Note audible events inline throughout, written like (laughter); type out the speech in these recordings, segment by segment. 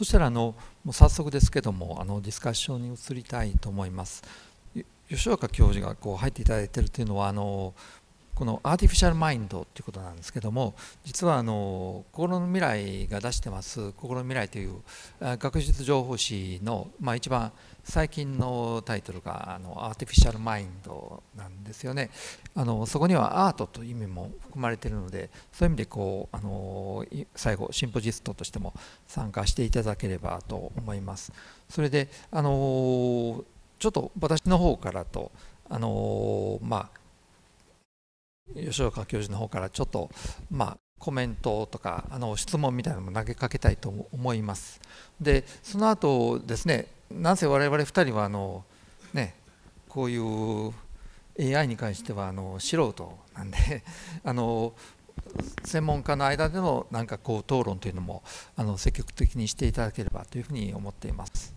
そしたらあのもう早速ですけどもあのディスカッションに移りたいと思います。吉岡教授がこう入っていただいているというのはあのこのアーティフィシャルマインドということなんですけども実はあの心の未来が出してます「心の未来」という学術情報誌の、まあ、一番最近のタイトルがあのアーティフィシャルマインドなんですよねあのそこにはアートという意味も含まれているのでそういう意味でこうあの最後シンポジストとしても参加していただければと思いますそれであのちょっと私の方からとあのまあ吉岡教授の方からちょっと、まあ、コメントとかあの質問みたいなのも投げかけたいと思います。でその後ですねなぜ我々2人はあの、ね、こういう AI に関してはあの素人なんで (laughs) あの専門家の間でのなんかこう討論というのもあの積極的にしていただければというふうに思っています。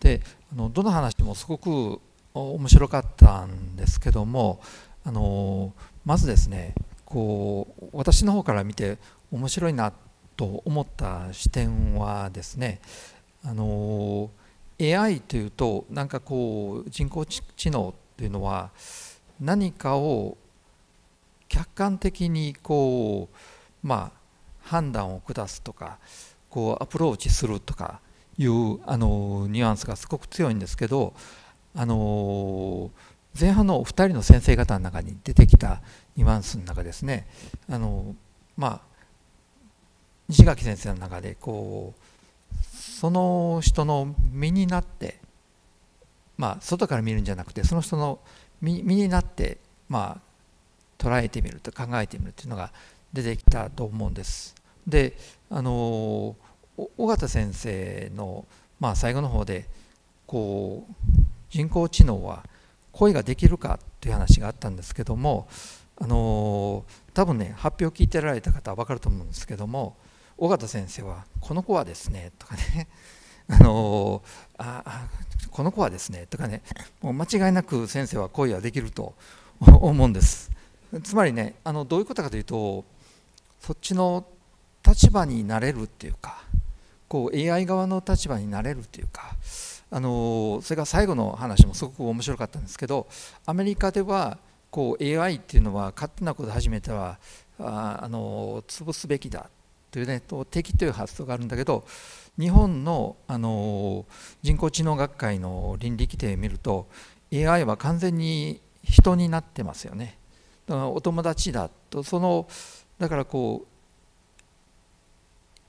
であのどの話もすごく面白かったんですけどもあのまずですねこう私の方から見て面白いなと思った視点はですねあの AI というとなんかこう人工知能というのは何かを客観的にこうまあ判断を下すとかこうアプローチするとかいうあのニュアンスがすごく強いんですけどあの前半のお二人の先生方の中に出てきたニュアンスの中ですねあのまあ西垣先生の中でこうその人の身になってまあ外から見るんじゃなくてその人の身になってまあ捉えてみると考えてみるっていうのが出てきたと思うんです。であの緒方先生の、まあ、最後の方でこう人工知能は恋ができるかという話があったんですけども、あの多分ね発表を聞いてられた方は分かると思うんですけども尾形先生は「この子はですね」とかね「(laughs) あのあこの子はですね」とかねもう間違いなく先生は恋はできると (laughs) 思うんです。つまりねあのどういうことかというとそっちの立場になれるっていうかこう AI 側の立場になれるっていうかあのそれから最後の話もすごく面白かったんですけどアメリカではこう AI っていうのは勝手なこと始めてはああの潰すべきだというね敵という発想があるんだけど日本のあの人工知能学会の倫理規定を見ると AI は完全に人になってますよね。だからお友達だとそのだからこう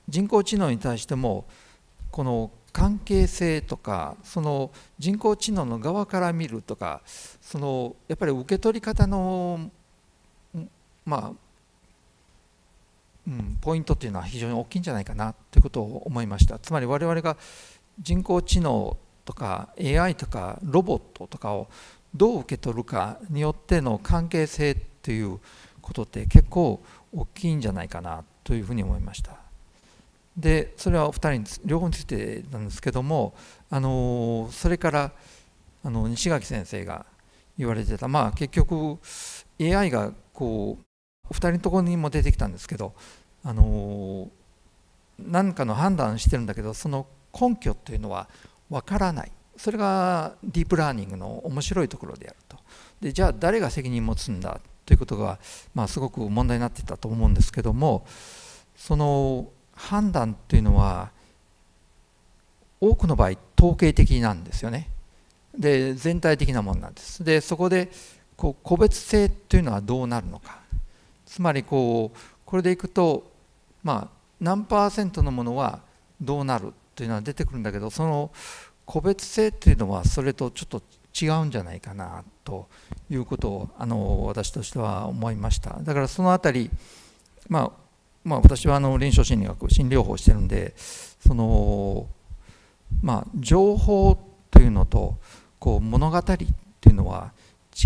人工知能に対してもこの関係性とかその人工知能の側から見るとかそのやっぱり受け取り方のまあ、うん、ポイントっていうのは非常に大きいんじゃないかなということを思いましたつまり我々が人工知能とか AI とかロボットとかをどう受け取るかによっての関係性ということって結構大きいんじゃないかなというふうに思いました。でそれはお二人に両方についてなんですけどもあのそれからあの西垣先生が言われてたまあ結局 AI がこうお二人のところにも出てきたんですけどあの何かの判断してるんだけどその根拠というのは分からないそれがディープラーニングの面白いところであるとでじゃあ誰が責任持つんだということが、まあ、すごく問題になっていたと思うんですけどもその判断っていうのは多くの場合統計的なんですよね。で全体的なものなんです。でそこでこう個別性というのはどうなるのかつまりこうこれでいくとまあ何パーセントのものはどうなるというのは出てくるんだけどその個別性というのはそれとちょっと違うんじゃないかなということをあの私としては思いましただからそのあたりまあまあ、私はあの臨床心理学心理療法をしてるんでその、まあ、情報というのとこう物語っていうのは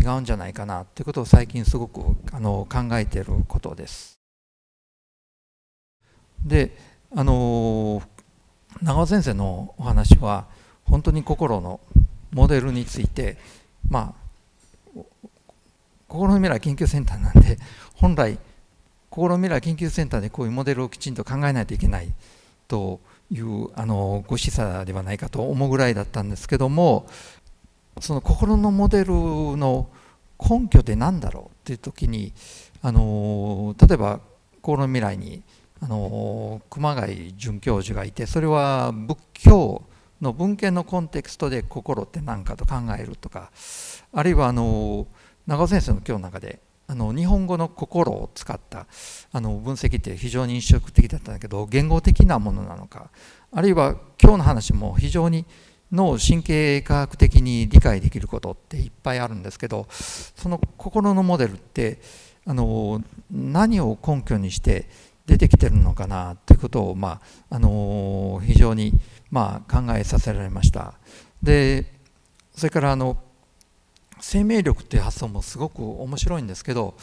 違うんじゃないかなということを最近すごくあの考えていることです。であの長尾先生のお話は本当に心のモデルについてまあ心の未来研究センターなんで本来心未来研究センターでこういうモデルをきちんと考えないといけないというあのご示唆ではないかと思うぐらいだったんですけどもその心のモデルの根拠って何だろうっていう時にあの例えば心未来にあの熊谷准教授がいてそれは仏教の文献のコンテクストで心って何かと考えるとかあるいはあの長尾先生の今日の中であの日本語の心を使ったあの分析って非常に印象的だったんだけど言語的なものなのかあるいは今日の話も非常に脳神経科学的に理解できることっていっぱいあるんですけどその心のモデルってあの何を根拠にして出てきてるのかなということを、まあ、あの非常に、まあ、考えさせられました。でそれからあの生命力っていう発想もすごく面白いんですけど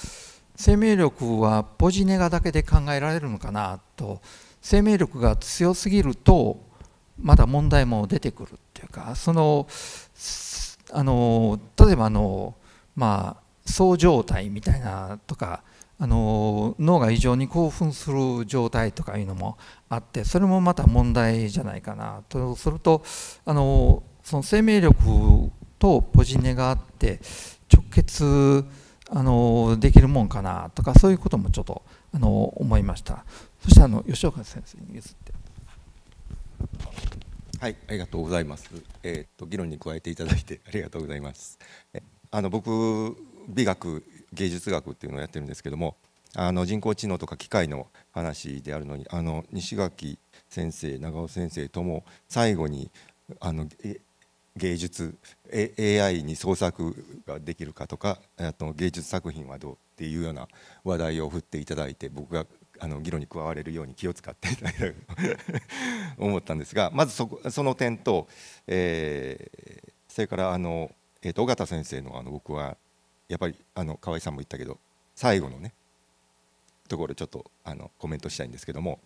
生命力はポジネガだけで考えられるのかなと生命力が強すぎるとまだ問題も出てくるっていうかそのあの例えばあのまあそう状態みたいなとかあの脳が異常に興奮する状態とかいうのもあってそれもまた問題じゃないかなとするとあのその生命力とポジネがあって直結あのできるもんかなとかそういうこともちょっとあの思いましたそしてあの吉岡先生に譲ってはいありがとうございます、えーと、議論に加えていただいて (laughs) ありがとうございますあの僕美学芸術学っていうのをやってるんですけどもあの人工知能とか機械の話であるのにあの西垣先生長尾先生とも最後にあの芸術 AI に創作ができるかとかあと芸術作品はどうっていうような話題を振っていただいて僕があの議論に加われるように気を使ってたいと思ったんですが (laughs) まずそその点と、えー、それからあの、えーと、と尾形先生のあの僕はやっぱりあの河合さんも言ったけど最後のねところちょっとあのコメントしたいんですけども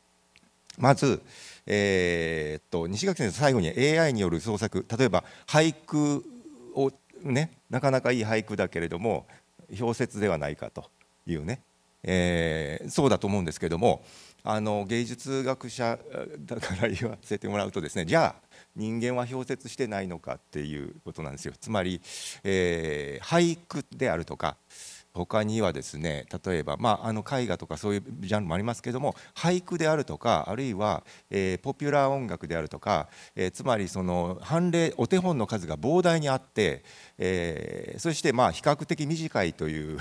まず、えー、っと西垣先生最後に AI による創作例えば俳句をねなかなかいい俳句だけれども氷説ではないかというね、えー、そうだと思うんですけどもあの芸術学者だから言わせてもらうとですねじゃあ人間は氷説してないのかっていうことなんですよ。つまり、えー、俳句であるとか他にはですね例えば、まあ、あの絵画とかそういうジャンルもありますけども俳句であるとかあるいは、えー、ポピュラー音楽であるとか、えー、つまりその判例お手本の数が膨大にあって、えー、そしてまあ比較的短いという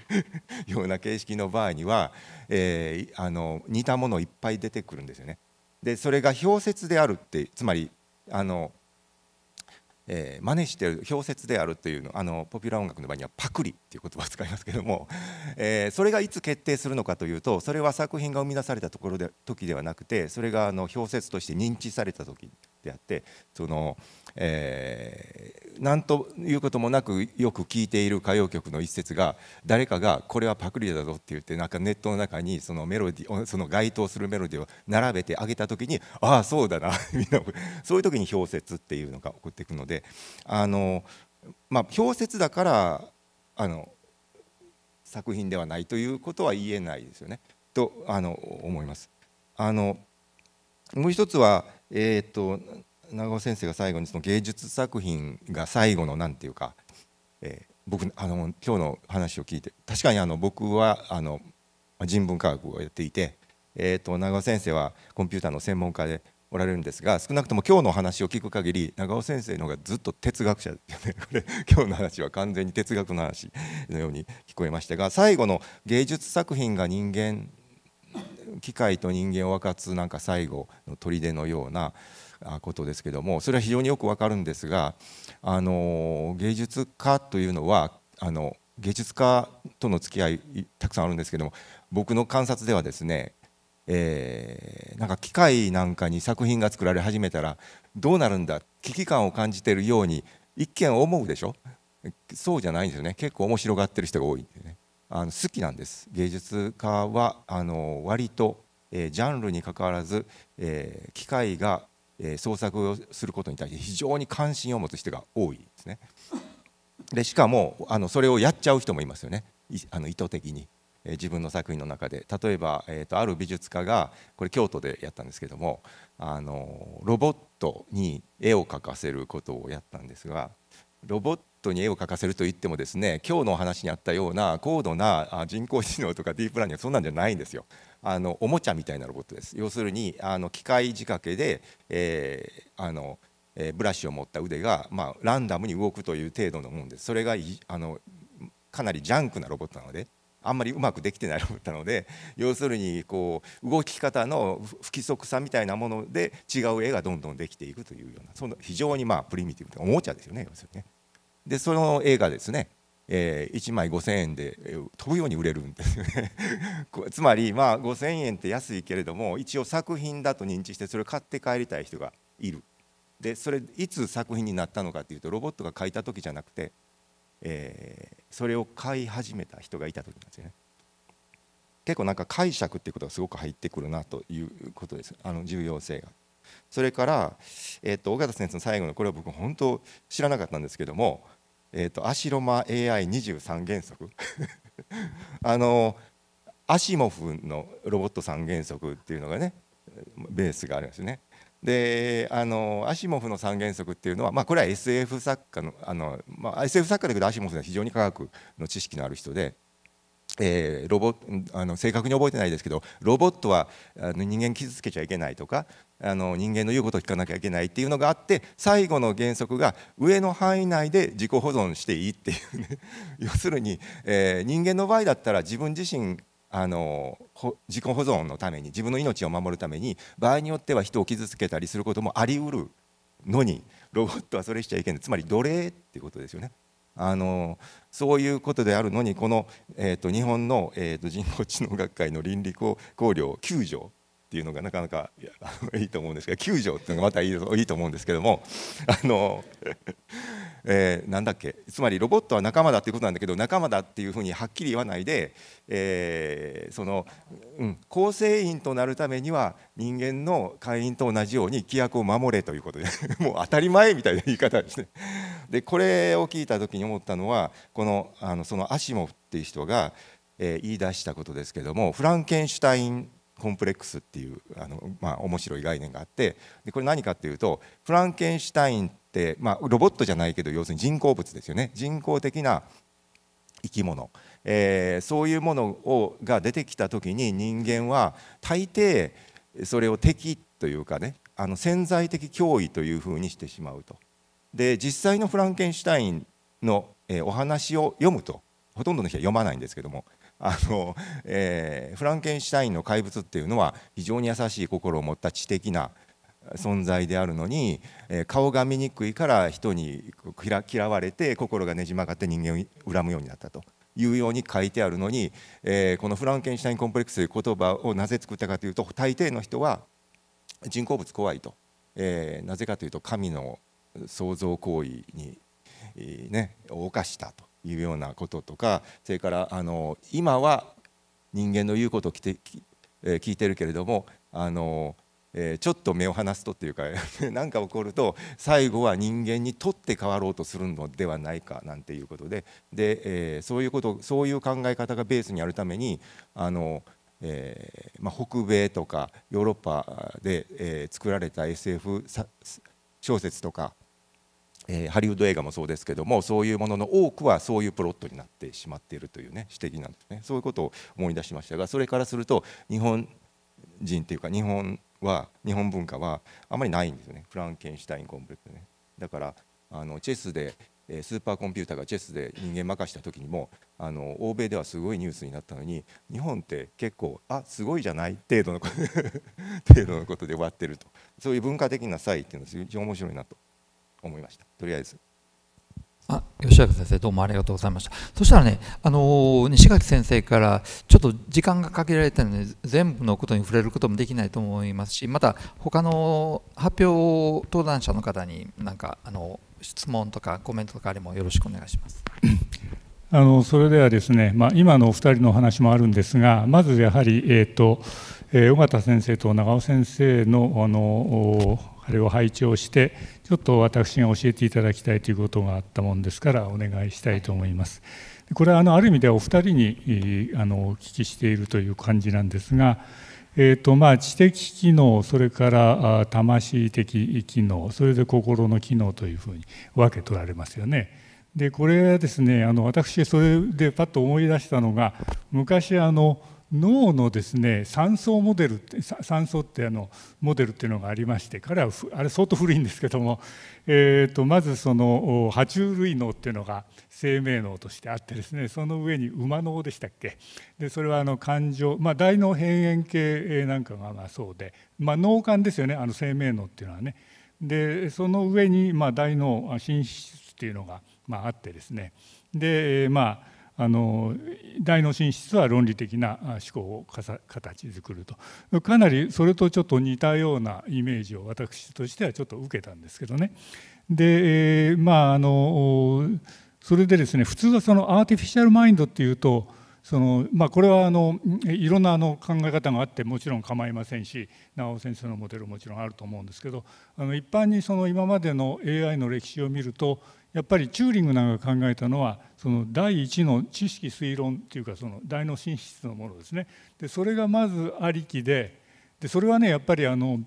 (laughs) ような形式の場合には、えあの似たものいっぱい出てくるんですよね。でそれが氷説であるってつまりあのえー、真似してる氷説であるというのあのポピュラー音楽の場合にはパクリっていう言葉を使いますけども、(laughs) えー、それがいつ決定するのかというとそれは作品が生み出されたところで時ではなくてそれがあの氷説として認知された時ってあってその、えー、なんということもなくよく聴いている歌謡曲の一節が誰かが「これはパクリだぞ」って言ってなんかネットの中にそのメロディその該当するメロディを並べてあげた時に「ああそうだな」(laughs) みんなそういう時に氷説っていうのが送ってくのであの、まあ、氷説だからあの作品ではないということは言えないですよねとあの思います。あのもう一つはえー、っと長尾先生が最後にその芸術作品が最後の何て言うか、えー、僕あの今日の話を聞いて確かにあの僕はあの人文科学をやっていて、えー、と長尾先生はコンピューターの専門家でおられるんですが少なくとも今日の話を聞く限り長尾先生の方がずっと哲学者ですよねこれ今日の話は完全に哲学の話のように聞こえましたが最後の芸術作品が人間機械と人間を分かつなんか最後の砦のようなことですけどもそれは非常によくわかるんですがあの芸術家というのはあの芸術家との付き合いたくさんあるんですけども僕の観察ではですねえー、なんか機械なんかに作品が作られ始めたらどうなるんだ危機感を感じているように一見思うでしょそうじゃないんですよね結構面白がってる人が多いんでね。あの好きなんです芸術家はあの割と、えー、ジャンルにかかわらず、えー、機械が、えー、創作をすることに対して非常に関心を持つ人が多いですね。でしかもあのそれをやっちゃう人もいますよねあの意図的に、えー、自分の作品の中で例えば、えーと、ある美術家がこれ京都でやったんですけどもあのロボットに絵を描かせることをやったんですがロボットに絵を描かせるといってもですね今日のお話にあったような高度な人工知能とかディープラーニングそんなんじゃないんですよあのおもちゃみたいなロボットです要するにあの機械仕掛けで、えー、あのえブラシを持った腕が、まあ、ランダムに動くという程度のもんですそれがあのかなりジャンクなロボットなのであんまりうまくできてないロボットなので要するにこう動き方の不規則さみたいなもので違う絵がどんどんできていくというようなその非常にまあプリミティブおもちゃですよね要するにね。でその映画ですね、えー、1枚5000円で、え飛ぶように売れるんですね (laughs) つまり、まあ、5000円って安いけれども一応作品だと認知してそれを買って帰りたい人がいるでそれいつ作品になったのかっていうとロボットが書いた時じゃなくて、えー、それを買い始めた人がいた時なんですよね。結構なんか解釈っていうことがすごく入ってくるなということですあの重要性が。それから、えーと、と尾形先生の最後のこれは僕本当知らなかったんですけどもえーと、とアシロマ AI23 原則 (laughs) あのアシモフのロボット三原則っていうのがねベースがありますね。であのアシモフの三原則っていうのは、まあ、これは SF 作家のあの、まあ、SF 作家だけどアシモフは非常に科学の知識のある人で、えー、ロボあの正確に覚えてないですけどロボットはあの人間傷つけちゃいけないとかあの人間の言うことを聞かなきゃいけないっていうのがあって最後の原則が上の範囲内で自己保存していいっていうね (laughs) 要するに、えー、人間の場合だったら自分自身あの自己保存のために自分の命を守るために場合によっては人を傷つけたりすることもありうるのにロボットはそれしちゃいけないつまり奴隷っていうことですよね。あのそういうことであるのにこの、えーと、日本の、えーと、と人工知能学会の倫理考慮9条っていうのがなかなか (laughs) いいと思うんですが救助っていうのがまたいいと思うんですけども (laughs) あの、(laughs) えー、なんだっけつまりロボットは仲間だっていうことなんだけど仲間だっていうふうにはっきり言わないで、えー、その、うん、構成員となるためには人間の会員と同じように規約を守れということでもう当たり前みたいな言い方ですね。でこれを聞いた時に思ったのはこのあのそのアシモフっていう人が、えー、言い出したことですけどもフランケンシュタインコンプレックスっていうあの、まあ、面白い概念があってでこれ何かっていうとフランケンシュタインって、まあ、ロボットじゃないけど要するに人工物ですよね人工的な生き物、えー、そういうものをが出てきた時に人間は大抵それを敵というかねあの潜在的脅威というふうにしてしまうと。で実際のフランケンシュタインの、えー、お話を読むとほとんどの人は読まないんですけどもあの、えー、フランケンシュタインの怪物っていうのは非常に優しい心を持った知的な存在であるのに、えー、顔が見にくいから人に嫌われて心がねじ曲がって人間を恨むようになったというように書いてあるのに、えー、このフランケンシュタインコンプレックスという言葉をなぜ作ったかというと大抵の人は人工物怖いと、えー、なぜかというと神の創造行為に、ね、謳歌したというようなこととかそれからあの今は人間の言うことを聞いて聞いてるけれどもあのえー、ちょっと目を離すとっていうか何 (laughs) か起こると最後は人間にとって変わろうとするのではないかなんていうことでで、えー、そういうことそういう考え方がベースにあるためにあの、えー、まあ、北米とかヨーロッパで、え作られた SF 小説とかえー、ハリウッド映画もそうですけどもそういうものの多くはそういうプロットになってしまっているというね指摘なんですねそういうことを思い出しましたがそれからすると日本人というか日本は日本文化はあまりないんですよねフランケンシュタインコンプレックスねだからあのチェスでスーパーコンピューターがチェスで人間任した時にもあの欧米ではすごいニュースになったのに日本って結構あすごいじゃない程度の (laughs) 程度のことで終わってるとそういう文化的な差異っていうのは非常に面白いなと思いましたとりあえず。あ吉明先生どうもありがとうございましたそしたらね、あの西垣先生からちょっと時間が限られてるので全部のことに触れることもできないと思いますしまた他の発表登壇者の方になんか、あの質問とかコメントとかあれもよろしくお願いします。あのそれではですね、まあ、今のお二人のお話もあるんですがまずやはり、えーとえー、尾形先生と長尾先生のあのあれを拝聴してちょっと私が教えていただきたいということがあったもんですからお願いしたいと思います。これはあのある意味ではお二人にあのお聞きしているという感じなんですが、えーとまあ、知的機能それから魂的機能それで心の機能というふうに分け取られますよね。でこれはですねあの私それでパッと思い出したのが昔あの「脳のですね三層モデル酸素ってあのモデルっていうのがありまして彼はあれ相当古いんですけども、えーと、とまずその爬虫類脳っていうのが生命脳としてあってですねその上に馬脳でしたっけでそれはあの感情、まあ、大脳辺縁系なんかがまあそうで、まあ、脳幹ですよねあの生命脳っていうのはねでその上にまあ大脳心室っていうのがまああってですねでまああの大脳進出は論理的な思考を形作るとかなりそれとちょっと似たようなイメージを私としてはちょっと受けたんですけどね。でまああのそれでですね普通はそのアーティフィシャルマインドっていうとそのまあ、これはあのいろんなあの考え方があってもちろん構いませんし長尾先生のモデルももちろんあると思うんですけどあの一般にその今までの AI の歴史を見るとやっぱりチューリングなんか考えたのはその第一の知識推論っていうかその大脳進出のものですねでそれがまずありきででそれはねやっぱりあの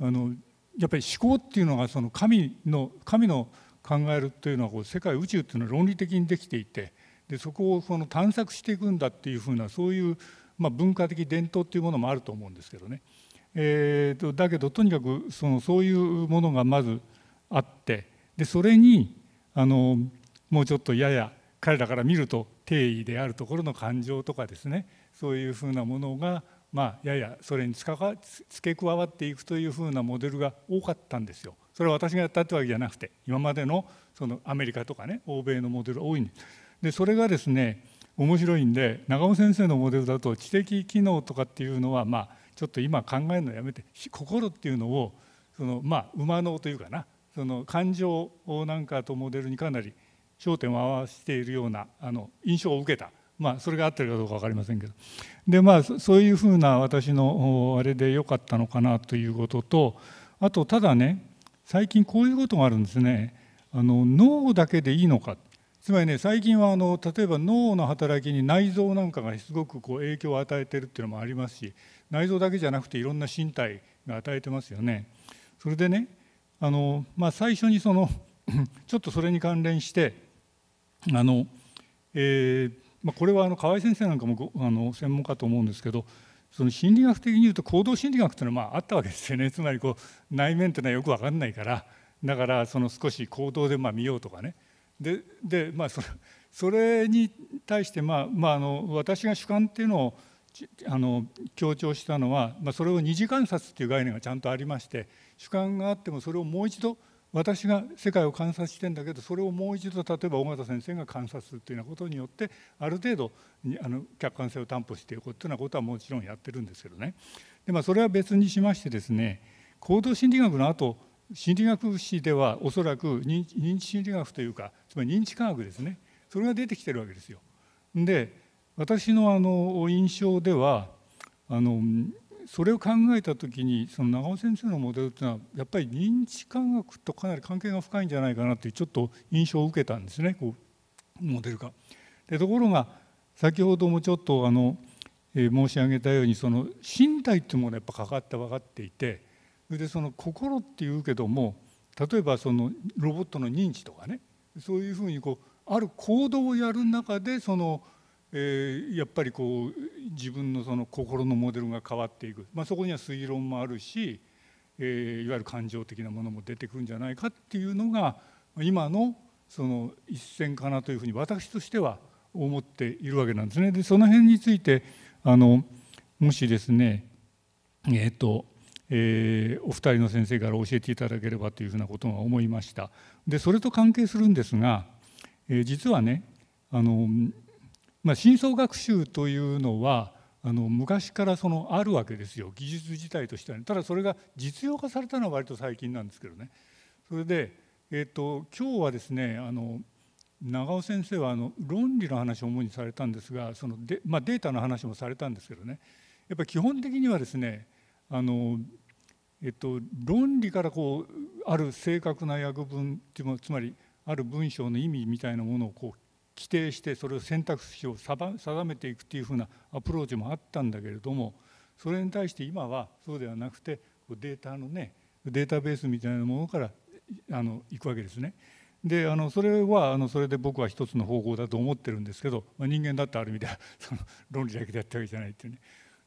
あのやっぱり思考っていうのがその神の神の考えるというのはこう世界宇宙っていうのは論理的にできていてでそこをその探索していくんだっていうふうなそういう、まあ、文化的伝統っていうものもあると思うんですけどね。えーと、とだけどとにかくそのそういうものがまずあってでそれにあのもうちょっとやや彼らから見ると定位であるところの感情とかですねそういうふうなものが、まあ、ややそれに付け加わっていくというふうなモデルが多かったんですよ。それは私がやったってわけじゃなくて今までのそのアメリカとかね欧米のモデル多いんです。でそれがですね面白いんで長尾先生のモデルだと知的機能とかっていうのはまあちょっと今考えるのやめて心っていうのをそのまあ馬のというかなその感情なんかとモデルにかなり焦点を合わせているようなあの印象を受けた、まあ、それが合ってるかどうか分かりませんけどで、まあ、そういうふうな私のあれで良かったのかなということとあとただね最近こういうことがあるんですねあの脳だけでいいのかつまりね最近はあの例えば脳の働きに内臓なんかがすごくこう影響を与えてるっていうのもありますし内臓だけじゃなくていろんな身体が与えてますよね。それでねあの、まあ、最初にその (laughs) ちょっとそれに関連してあの、えーまあ、これはあの河合先生なんかもあの専門かと思うんですけどその心理学的に言うと行動心理学というのはまああったわけですよね (laughs) つまりこう内面というのはよく分かんないからだからその少し行動でまあ見ようとかねでで、まあ、それそれに対して、まあまあ、あの私が主観っていうのをあの強調したのは、まあ、それを二次観察っていう概念がちゃんとありまして主観があってもそれをもう一度私が世界を観察してんだけどそれをもう一度例えば緒方先生が観察するというようなことによってある程度あの客観性を担保していこうというようなことはもちろんやってるんですけどねで、まあ、それは別にしましてですね行動心理学の後心理学史ではおそらく認知心理学というかつまり認知科学ですねそれが出てきてるわけですよ。で私のあの印象ではあのそれを考えた時にその長尾先生のモデルっていうのはやっぱり認知科学とかなり関係が深いんじゃないかなっていうちょっと印象を受けたんですねこうモデルが。でところが先ほどもちょっとあの、えー、申し上げたようにその身体っていうものがやっぱかかって分かっていてそれでその心っていうけども例えばそのロボットの認知とかねそういうふうにこうある行動をやる中でそのえー、やっぱりこう自分のその心のモデルが変わっていく、まあ、そこには推論もあるし、えー、いわゆる感情的なものも出てくるんじゃないかっていうのが今のその一線かなというふうに私としては思っているわけなんですね。でその辺についてあのもしですねえっ、ー、とえー、お二人の先生から教えていただければというふうなことが思いましたでそれと関係するんですが、えー、実はねあのまあ、深層学習というのはあの昔からそのあるわけですよ技術自体としては、ね、ただそれが実用化されたのは割と最近なんですけどねそれで、えーと、今日はですねあの長尾先生はあの論理の話を主にされたんですがそので、まあ、データの話もされたんですけどねやっぱり基本的にはですねあの、えっと、論理からこうある正確な訳文つまりある文章の意味みたいなものをこう規定してそれを選択肢を定めていくというふうなアプローチもあったんだけれどもそれに対して今はそうではなくてデータのねデータベースみたいなものからあの行くわけですね。であのそれはあのそれで僕は一つの方法だと思ってるんですけど、まあ、人間だってある意味では (laughs) その論理だけでやったわけじゃないっていうね。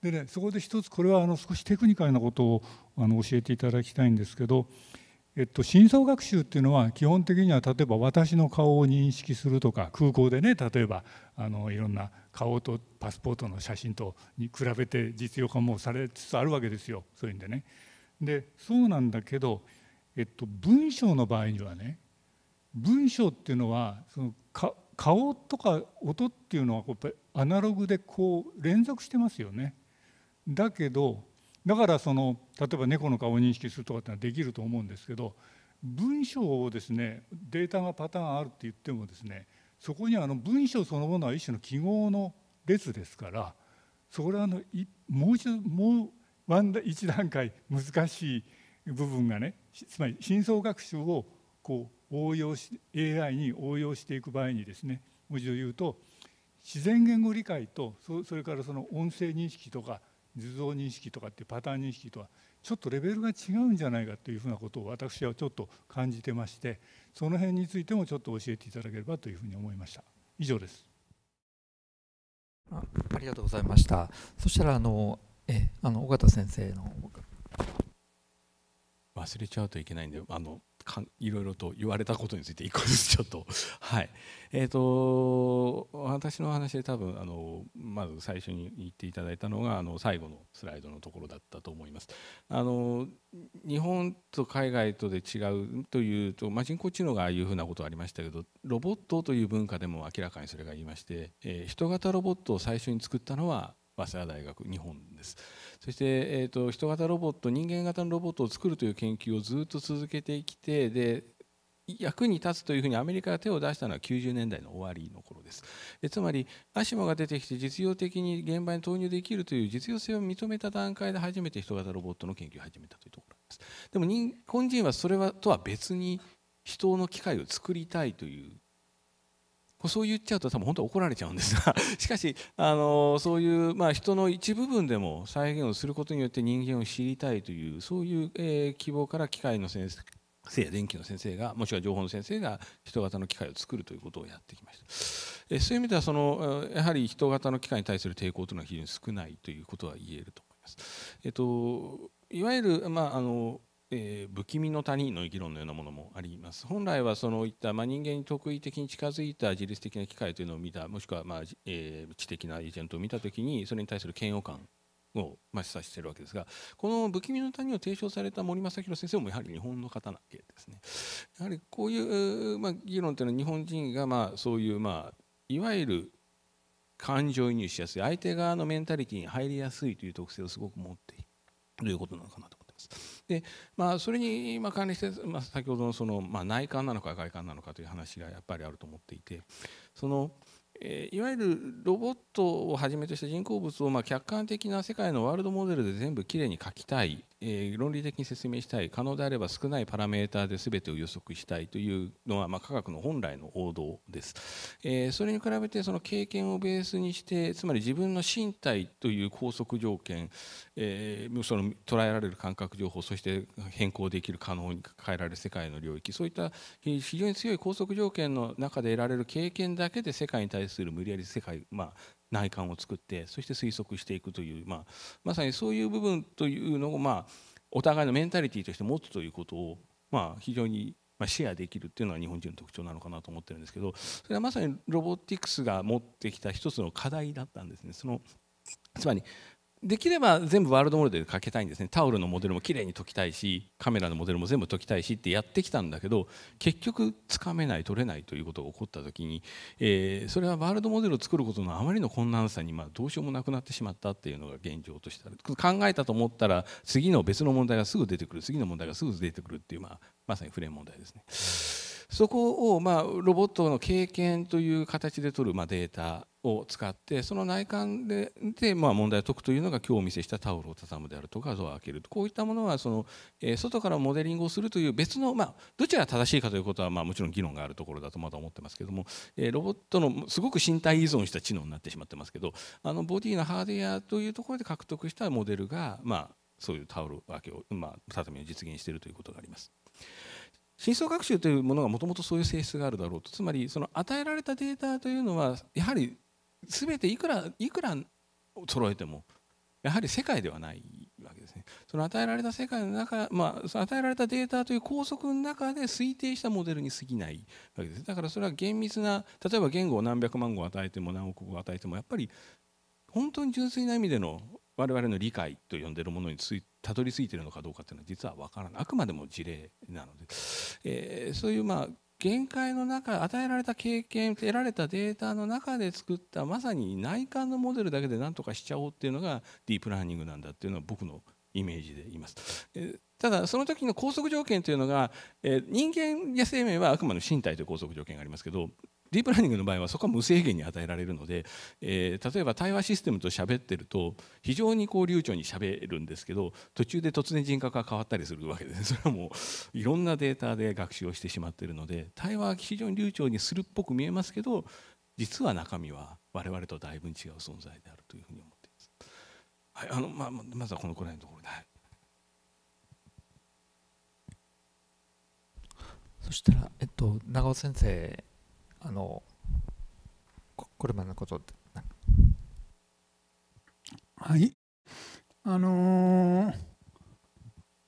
でねそこで一つこれはあの少しテクニカルなことをあの教えていただきたいんですけどえっと、深層学習っていうのは基本的には例えば私の顔を認識するとか空港でね例えばあのいろんな顔とパスポートの写真とに比べて実用化もされつつあるわけですよそういうんでね。でそうなんだけど、えっと、文章の場合にはね文章っていうのはその顔とか音っていうのはやっぱりアナログでこう連続してますよね。だけどだからその例えば猫の顔を認識するとかってのはできると思うんですけど文章をですねデータがパターンあるって言ってもですねそこにあの文章そのものは一種の記号の列ですからそれはあのもう一度もうワン一段階難しい部分がねつまり深層学習をこう応用し AI に応用していく場合にですねもう一度言うと自然言語理解とそれからその音声認識とか図像認識とかってパターン認識とはちょっとレベルが違うんじゃないかというふうなことを私はちょっと感じてましてその辺についてもちょっと教えていただければというふうに思いました以上ですあありがとうございましたそしたらあのえあの尾形先生の忘れちゃうといけないんであのかいろいろと言われたことについて一個ずつちょっと (laughs) はいえーと、私の話で多分あのまず最初に言っていただいたのがあの最後のスライドのところだったと思います。あの日本と海外とで違うというと、まあ、人工知能がああいうふうなことありましたけどロボットという文化でも明らかにそれが言いまして、えー、人型ロボットを最初に作ったのは早稲田大学日本です。そして、えーと、人型ロボット人間型のロボットを作るという研究をずっと続けてきてで役に立つというふうにアメリカが手を出したのは90年代の終わりの頃ですえつまりアシモが出てきて実用的に現場に投入できるという実用性を認めた段階で初めて人型ロボットの研究を始めたというところですでも日本人はそれはとは別に人の機械を作りたいというそう言っちゃうと多分本当は怒られちゃうんですが (laughs) しかしあのそういう、まあ、人の一部分でも再現をすることによって人間を知りたいというそういう、えー、希望から機械の先生や電気の先生がもしくは情報の先生が人型の機械を作るということをやってきましたえそういう意味ではそのやはり人型の機械に対する抵抗というのは非常に少ないということは言えると思います。えっと、いわゆる、まあ、あのえー、不気味の谷の議論のようなものもあります本来はそのいった、まあ、人間に特異的に近づいた自律的な機会というのを見たもしくは、まあえー、知的なエージェントを見た時にそれに対する嫌悪感を、まあ、示唆しているわけですがこの「不気味の谷」を提唱された森正弘先生もやはり日本の方なわけですね。やはりこういう、まあ、議論というのは日本人が、まあ、そういう、まあ、いわゆる感情移入しやすい相手側のメンタリティに入りやすいという特性をすごく持っているということなのかなと思っています。で、まあ、それに関連して、まあ、先ほどのその、まあ、内観なのか外観なのかという話がやっぱりあると思っていてその、えいわゆるロボットをはじめとした人工物をま客観的な世界のワールドモデルで全部きれいに描きたいえー、論理的に説明したい可能であれば少ないパラメーターで全てを予測したいというのは、まあ、科学の本来の王道です、えー、それに比べてその経験をベースにしてつまり自分の身体という拘束条件、えー、その捉えられる感覚情報そして変更できる可能に変えられる世界の領域そういった非常に強い拘束条件の中で得られる経験だけで世界に対する無理やり世界まあ内観を作ってそして推測していくという、まあ、まさにそういう部分というのを、まあ、お互いのメンタリティーとして持つということを、まあ、非常にシェアできるっていうのは日本人の特徴なのかなと思ってるんですけどそれはまさにロボティクスが持ってきた一つの課題だったんですね。そのつまりできれば全部ワールドモデルで書けたいんですねタオルのモデルも綺麗に解きたいしカメラのモデルも全部解きたいしってやってきたんだけど結局つかめない取れないということが起こった時に、えー、それはワールドモデルを作ることのあまりの困難さに、まあ、どうしようもなくなってしまったっていうのが現状としてある考えたと思ったら次の別の問題がすぐ出てくる次の問題がすぐ出てくるっていう、まあ、まさにフレーム問題ですね。そこをまあロボットの経験という形で取るまあデータを使ってその内観ででまあ問題を解くというのが今日お見せしたタオルを畳むであるとかドアを開けるこういったものはその外からモデリングをするという別のまあどちらが正しいかということはまあもちろん議論があるところだとまだ思ってますけどもロボットのすごく身体依存した知能になってしまってますけどあのボディのハードウェアというところで獲得したモデルがまあそういうタオル分けをまあ畳を実現しているということがあります。深層学習というものがもともとそういう性質があるだろうとつまりその与えられたデータというのはやはり全ていくらいくら揃えてもやはり世界ではないわけですね。その与えられた世界の中、まあ、与えられたデータという拘束の中で推定したモデルに過ぎないわけです。だからそれは厳密な、例えば言語を何百万語与えても何億語与えても、やっぱり本当に純粋な意味での我々の理解と呼んでいるものについたどり着いているのかどうかというのは実は分からないあくまでも事例なので、えー、そういうまあ限界の中与えられた経験得られたデータの中で作ったまさに内観のモデルだけで何とかしちゃおうっていうのがディープラーニングなんだっていうのは僕のイメージでいます。えただその時の拘束条件というのが、え人間や生命はあくまで身体という拘束条件がありますけどディープラーニングの場合はそこは無制限に与えられるので、えー、例えば対話システムと喋ってると非常にこう流暢に喋るんですけど途中で突然人格が変わったりするわけです (laughs) それはもういろんなデータで学習をしてしまっているので対話は非常に流暢にするっぽく見えますけど実は中身は我々とだいぶ違う存在であるというふうに思っています。はい、あのまあ、まずはこのくらいのところで、はい、そしたら、えっと、長尾先生あのこれまでのことはいあのー、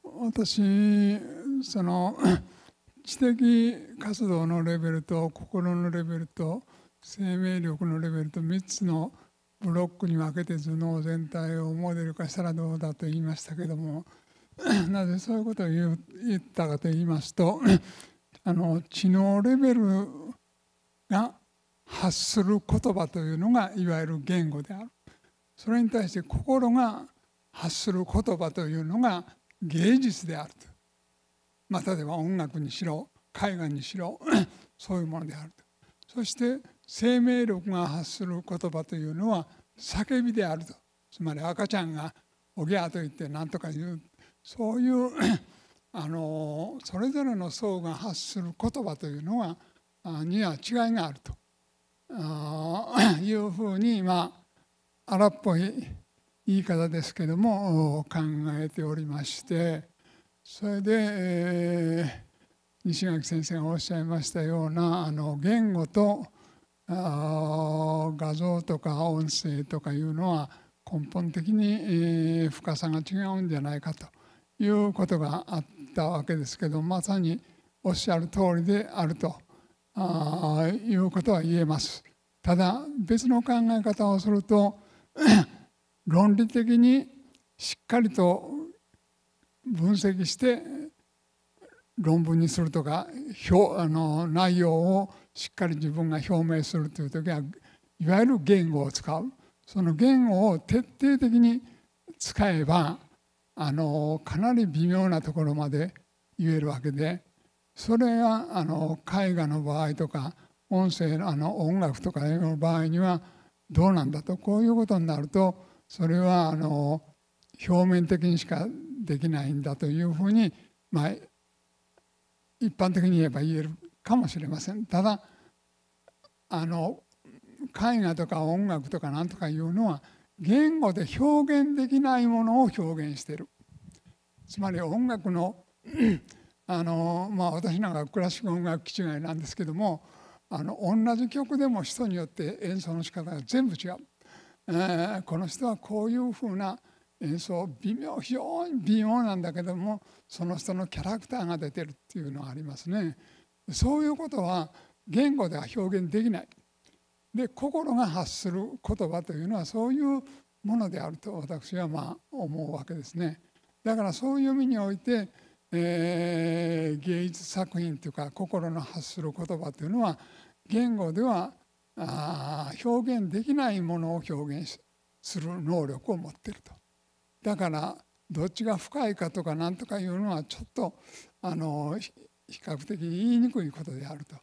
私その (clears throat) 知的活動のレベルと心のレベルと生命力のレベルと3つのブロックに分けて頭脳全体をモデル化したらどうだと言いましたけども (clears throat) なぜそういうことを言ったかと言いますと (clears throat) あの知能レベルが発する言葉というのがいわゆる言語であるそれに対して心が発する言葉というのが芸術であるとまたでは音楽にしろ絵画にしろ (coughs) そういうものであるとそして生命力が発する言葉というのは叫びであるとつまり赤ちゃんが「おぎゃー」と言って何とか言うそういう (coughs) あのそれぞれの層が発する言葉というのがには違いがあるというふうに、まあ、荒っぽい言い方ですけども考えておりましてそれで、え西垣先生がおっしゃいましたようなあの言語とあ画像とか音声とかいうのは根本的に、え深さが違うんじゃないかということがあったわけですけどまさにおっしゃる通りであると。あいうことは言えます。ただ別の考え方をすると (clears throat) 論理的にしっかりと分析して論文にするとか表あの内容をしっかり自分が表明するという時はいわゆる言語を使うその言語を徹底的に使えばあのかなり微妙なところまで言えるわけでそれがあの絵画の場合とか音声あの音楽とかの場合にはどうなんだとこういうことになるとそれはあの表面的にしかできないんだというふうに、まあ、一般的に言えば言えるかもしれません。ただあの絵画とか音楽とか何とかいうのは言語で表現できないものを表現してる。つまり音楽のあの、まあ、私なんかクラシック音楽機違いなんですけどもあの同じ曲でも人によって演奏の仕方が全部違う、えー、この人はこういうふうな演奏微妙非常に微妙なんだけどもその人のキャラクターが出てるっていうのがありますねそういうことは言語では表現できないで心が発する言葉というのはそういうものであると私はまあ思うわけですねだからそういう意味においてえー、芸術作品というか心の発する言葉というのは言語ではあ表現できないものを表現する能力を持っていると。だからどっちが深いかとか何とかいうのはちょっとあの比較的言いにくいことであると、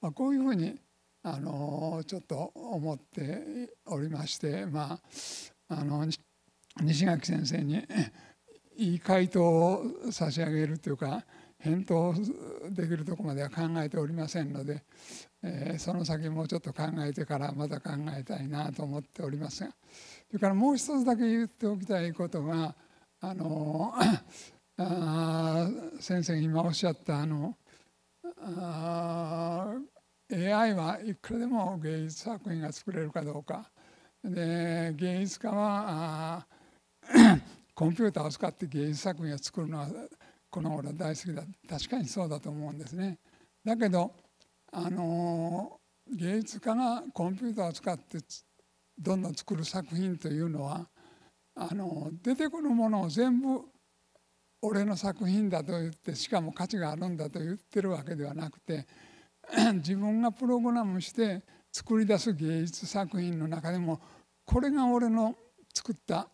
まあ、こういうふうにあのちょっと思っておりましてまああの西垣先生にいい回答を差し上げるというか返答できるとこまでは考えておりませんので、えー、その先もうちょっと考えてからまた考えたいなと思っておりますがそれからもう一つだけ言っておきたいことがあのあ先生が今おっしゃったあのあ AI はいくらでも芸術作品が作れるかどうかで芸術家はコンピューターを使って芸術作品を作るのはこの頃大好きだ確かにそうだと思うんですね。だけど、あの芸術家がコンピューターを使ってどんどん作る作品というのはあの出てくるものを全部俺の作品だと言ってしかも価値があるんだと言ってるわけではなくて (clears throat) 自分がプログラムして作り出す芸術作品の中でもこれが俺の作った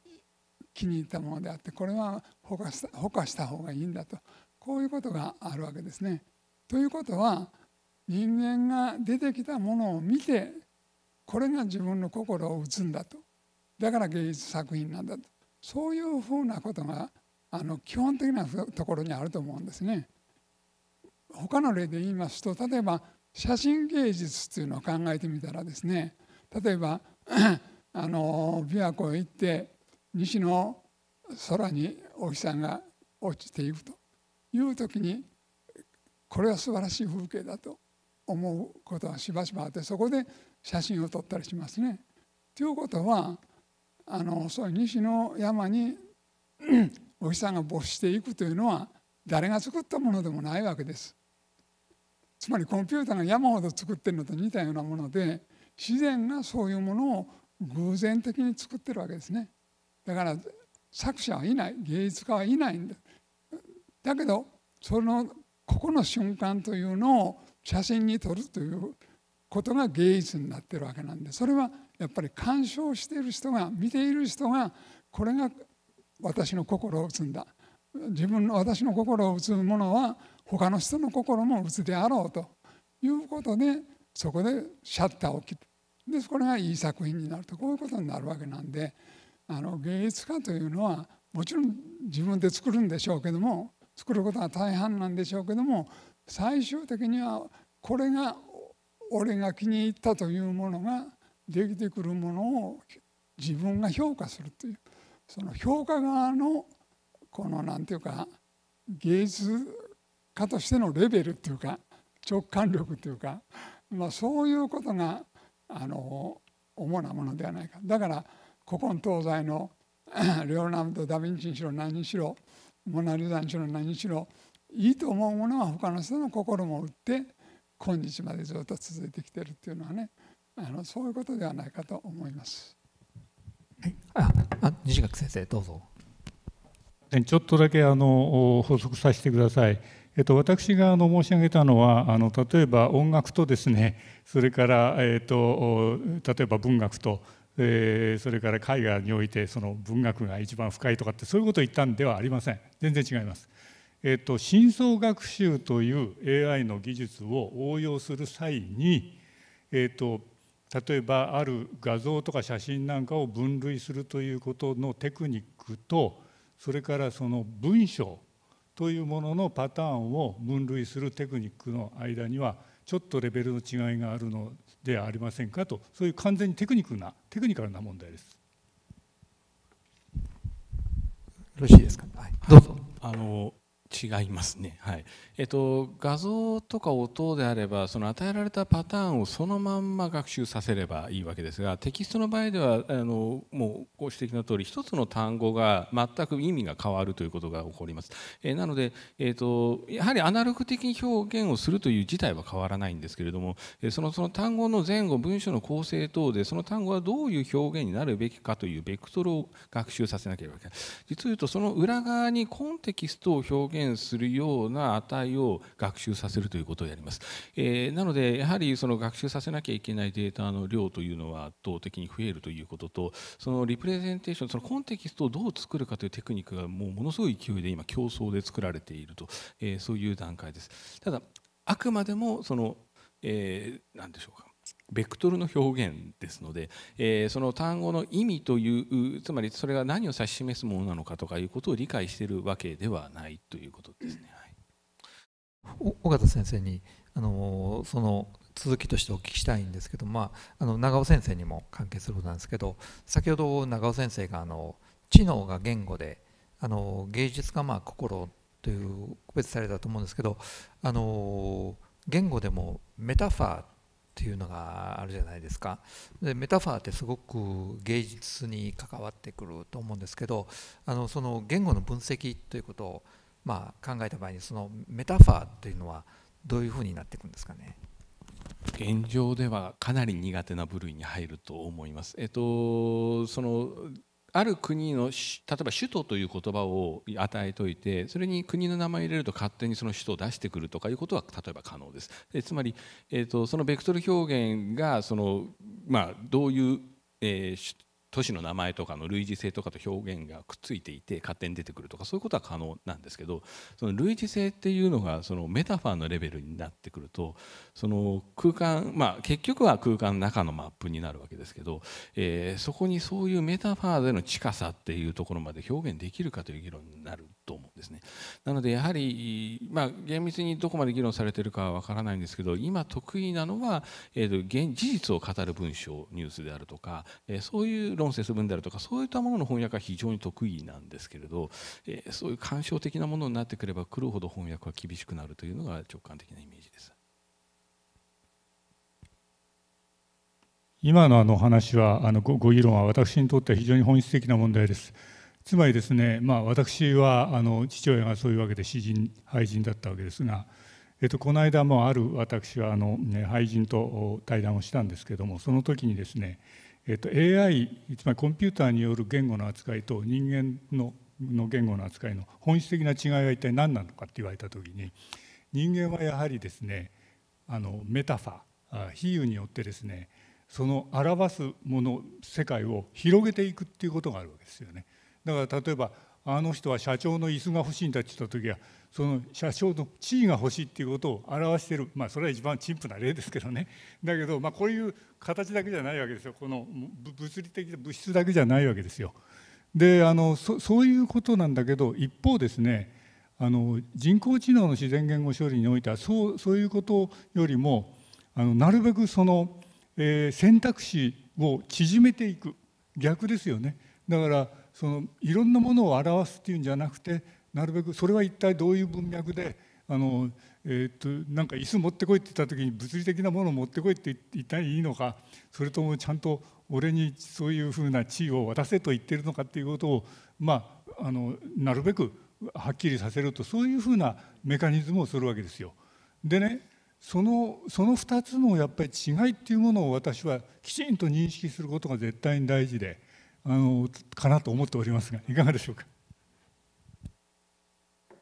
気に入ったものであってこれは保かしたほした方がいいんだとこういうことがあるわけですね。ということは人間が出てきたものを見てこれが自分の心を打つんだとだから芸術作品なんだとそういうふうなことがあの基本的なところにあると思うんですね。他の例で言いますと例えば写真芸術っていうのを考えてみたらですね例えば (clears throat) あの琵琶湖へ行って西の空にお日さんが落ちていくという時にこれは素晴らしい風景だと思うことはしばしばあってそこで写真を撮ったりしますね。ということはあのそういう西の山にお日さんが没していくというのは誰が作ったものでもないわけです。つまりコンピューターが山ほど作ってるのと似たようなもので自然がそういうものを偶然的に作ってるわけですね。だから作者はいない芸術家はいないんだだけどそのここの瞬間というのを写真に撮るということが芸術になってるわけなんでそれはやっぱり鑑賞している人が見ている人がこれが私の心を打つんだ自分の私の心を打つものは他の人の心も打つであろうということでそこでシャッターを切ってでこれがいい作品になるとこういうことになるわけなんで。あの芸術家というのはもちろん自分で作るんでしょうけども作ることが大半なんでしょうけども最終的にはこれが俺が気に入ったというものができてくるものを自分が評価するというその評価側のこの何て言うか芸術家としてのレベルっていうか直感力っていうか、まあ、そういうことがあの主なものではないか。だから古今東西の (clears throat) レオナルド・ダ・ヴィンチにしろ何にしろモナ・リザにしろ何にしろいいと思うものは他の人の心も売って今日までずっと続いてきてるっていうのはねあのそういうことではないかと思います。はい、ああ西垣先生どうぞちょっとだけあの補足させてください。えっと、私があの申し上げたのはあの例えば音楽とですねそれから、えっと、例えば文学とえそれから絵画においてその文学が一番深いとかってそういうことを言ったんではありません全然違います。えっと、深層学習という AI の技術を応用する際に、えっと、例えばある画像とか写真なんかを分類するということのテクニックとそれからその文章というもののパターンを分類するテクニックの間にはちょっとレベルの違いがあるのではありませんかとそういう完全にテクニックなテクニカルな問題です。よろしいですか、はい、どうぞあの違いますね、はいえーと、画像とか音であればその与えられたパターンをそのまんま学習させればいいわけですがテキストの場合ではあのもうご指摘の通り一つの単語が全く意味が変わるということが起こります、えー、なので、えーと、やはりアナログ的に表現をするという自体は変わらないんですけれどもそのその単語の前後文章の構成等でその単語はどういう表現になるべきかというベクトルを学習させなければいけない実を言うとその裏側にコンテキストを表現現するような値を学習させるということをやります。えー、なのでやはりその学習させなきゃいけないデータの量というのは圧倒的に増えるということとそのリプレゼンテーションそのコンテキストをどう作るかというテクニックがもうものすごい勢いで今競争で作られていると、えー、そういう段階です。ただあくまでもその、えー、何でしょうかベクトルの表現ですので、えー、その単語の意味というつまりそれが何を指し示すものなのかとかいうことを理解しているわけではないということですね。はい、尾形先生にあのその続きとしてお聞きしたいんですけど、まあ、あの長尾先生にも関係することなんですけど先ほど長尾先生があの知能が言語であの芸術がまあ心という区別されたと思うんですけどあの言語でもメタファーていうのがあるじゃないですかでメタファーってすごく芸術に関わってくると思うんですけどあのその言語の分析ということを、まあ、考えた場合にそのメタファーというのはどういうふうになっていくんですかね現状ではかなり苦手な部類に入ると思います。えっと、そのある国の例えば首都という言葉を与えといてそれに国の名前を入れると勝手にその首都を出してくるとかいうことは例えば可能ですえつまり、えーと、そのベクトル表現がその、まあ、どういう、えー、都市の名前とかの類似性とかと表現がくっついていて勝手に出てくるとかそういうことは可能なんですけどその類似性っていうのがそのメタファーのレベルになってくるとその空間まあ結局は空間の中のマップになるわけですけど、えそこにそういうメタファーでの近さっていうところまで表現できるかという議論になると思うんですね。なのでやはり、まあ、厳密にどこまで議論されてるかは分からないんですけど今得意なのは、えーと、現事実を語る文章ニュースであるとか、えー、そういう論説文であるとかそういったものの翻訳は非常に得意なんですけれど、えー、そういう感傷的なものになってくればくるほど翻訳は厳しくなるというのが直感的なイメージです。今のあの話はあのご議論は私にとっては非常に本質的な問題です。つまりですね、まあ、私はあの父親がそういうわけで詩人俳人だったわけですが、えっと、この間もある私はあの、ね、俳人と対談をしたんですけどもその時にですね、えっと、AI つまりコンピューターによる言語の扱いと人間のの言語の扱いの本質的な違いは一体何なのかって言われた時に人間はやはりですねあのメタファー比喩によってですねその表すもの世界を広げていくっていうことがあるわけですよね。だから例えばあの人は社長の椅子が欲しいんだって言った時はその社長の地位が欲しいっていうことを表してるまあそれは一番陳腐な例ですけどね (laughs) だけどまあこういう形だけじゃないわけですよこの物理的な物質だけじゃないわけですよ。であのそういうことなんだけど一方ですねあの人工知能の自然言語処理においてはそうそういうことよりもあのなるべくその、えー、選択肢を縮めていく逆ですよね。だからそのいろんなものを表すっていうんじゃなくてなるべくそれは一体どういう文脈であの、えー、っとなんか椅子持ってこいって言った時に物理的なものを持ってこいって言ったらいいのかそれともちゃんと俺にそういうふうな地位を渡せと言ってるのかっていうことを、まあ、あのなるべくはっきりさせるとそういうふうなメカニズムをするわけですよ。でねそのその2つのやっぱり違いっていうものを私はきちんと認識することが絶対に大事であのかなと思っておりますがいかがでしょうか。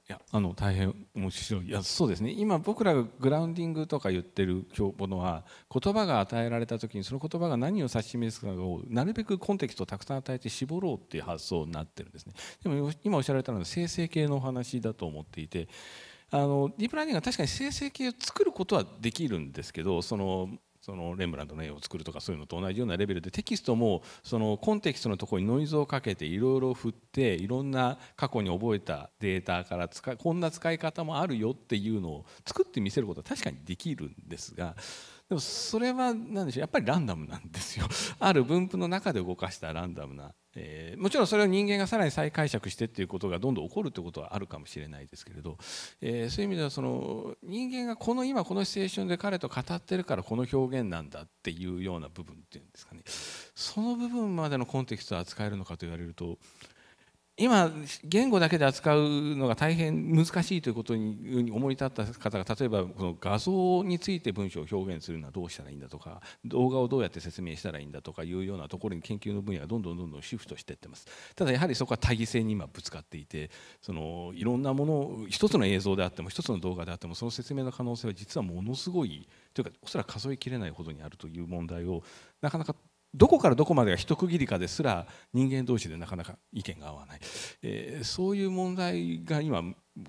いやあの大変面白いいやそうですね今僕らがグラウンディングとか言ってるものは言葉が与えられた時にその言葉が何を指し示すかをなるべくコンテキストをたくさん与えて絞ろうっていう発想になってるんですねでも今おっしゃられたのは生成系のお話だと思っていてあのディープラーニングは確かに生成系を作ることはできるんですけどそのそのレンブラントの絵を作るとかそういうのと同じようなレベルでテキストもそのコンテキストのところにノイズをかけていろいろ振っていろんな過去に覚えたデータから使こんな使い方もあるよっていうのを作ってみせることは確かにできるんですがでもそれは何でしょうやっぱりランダムなんですよ (laughs) ある分布の中で動かしたランダムな、えー、もちろんそれを人間がさらに再解釈してっていうことがどんどん起こるってことはあるかもしれないですけれど、えー、そういう意味ではその人間がこの今このシチュエーションで彼と語ってるからこの表現なんだっていうような部分っていうんですかねその部分までのコンテキストを扱えるのかと言われると今言語だけで扱うのが大変難しいということに思い立った方が例えばこの画像について文章を表現するのはどうしたらいいんだとか動画をどうやって説明したらいいんだとかいうようなところに研究の分野がどんどんどんどんシフトしていってますただやはりそこは多義性に今ぶつかっていてそのいろんなものを一つの映像であっても一つの動画であってもその説明の可能性は実はものすごいというかおそらく数えきれないほどにあるという問題をなかなかどこからどこまでが一区切りかですら人間同士でなかなか意見が合わない、えー、そういう問題が今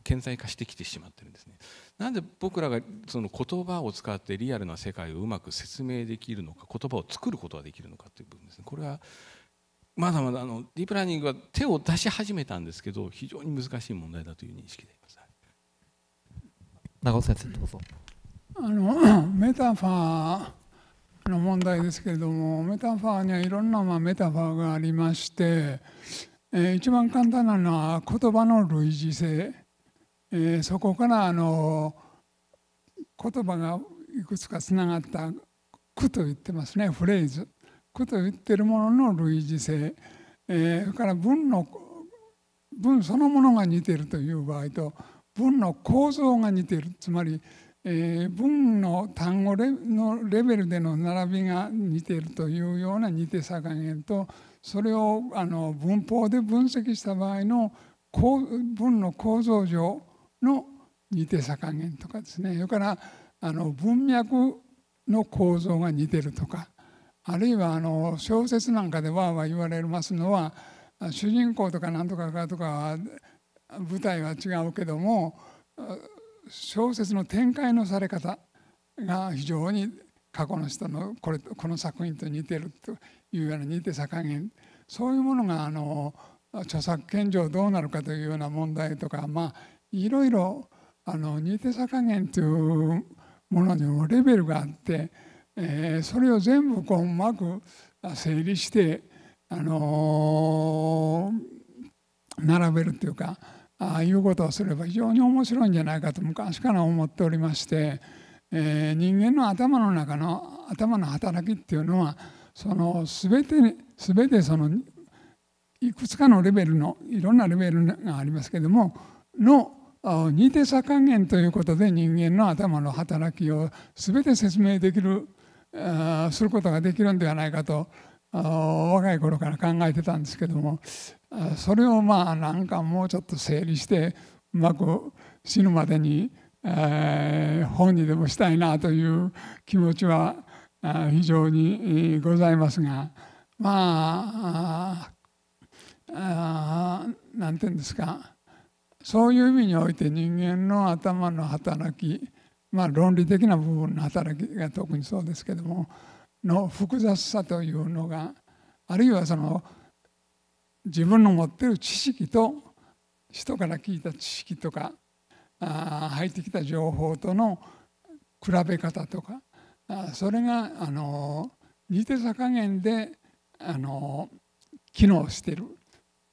顕在化してきてしまってるんですね。なんで僕らがその言葉を使ってリアルな世界をうまく説明できるのか言葉を作ることができるのかという部分ですね。これはまだまだあのディープラーニングは手を出し始めたんですけど非常に難しい問題だという認識でいます。長尾先生どうぞあの (clears throat) メタファーの問題ですけれどもメタファーにはいろんなまメタファーがありまして、え一番簡単なのは言葉の類似性、えそこからあの言葉がいくつかつながった句と言ってますねフレーズ句と言ってるものの類似性、えそれから文の文そのものが似てるという場合と文の構造が似てるつまりえー、文の単語レのレベルでの並びが似ているというような似てさ加減とそれをあの文法で分析した場合の文の構造上の似てさ加減とかですねそれからあの文脈の構造が似てるとかあるいはあの小説なんかでわーわー言われますのは主人公とかなんとかかとかは舞台は違うけども小説の展開のされ方が非常に過去の人のこれこの作品と似てるというような似てさ加減そういうものがあの著作権上どうなるかというような問題とかまあいろいろあの似てさ加減というものにもレベルがあって、えー、それを全部こううまく整理して、あのー、並べるというかああいうことをすれば非常に面白いんじゃないかと昔から思っておりまして、えー、人間の頭の中の頭の働きっていうのはその全て全てそのいくつかのレベルのいろんなレベルがありますけどもの二手差還元ということで人間の頭の働きを全て説明できるすることができるんではないかと若い頃から考えてたんですけどもそれをまあなんかもうちょっと整理してうまく死ぬまでに、えー、本にでもしたいなという気持ちは非常にございますがまあ何て言うんですかそういう意味において人間の頭の働きまあ論理的な部分の働きが特にそうですけどもの複雑さというのがあるいはその自分の持ってる知識と人から聞いた知識とかあ入ってきた情報との比べ方とかあそれがあの似てさ加減であの機能してる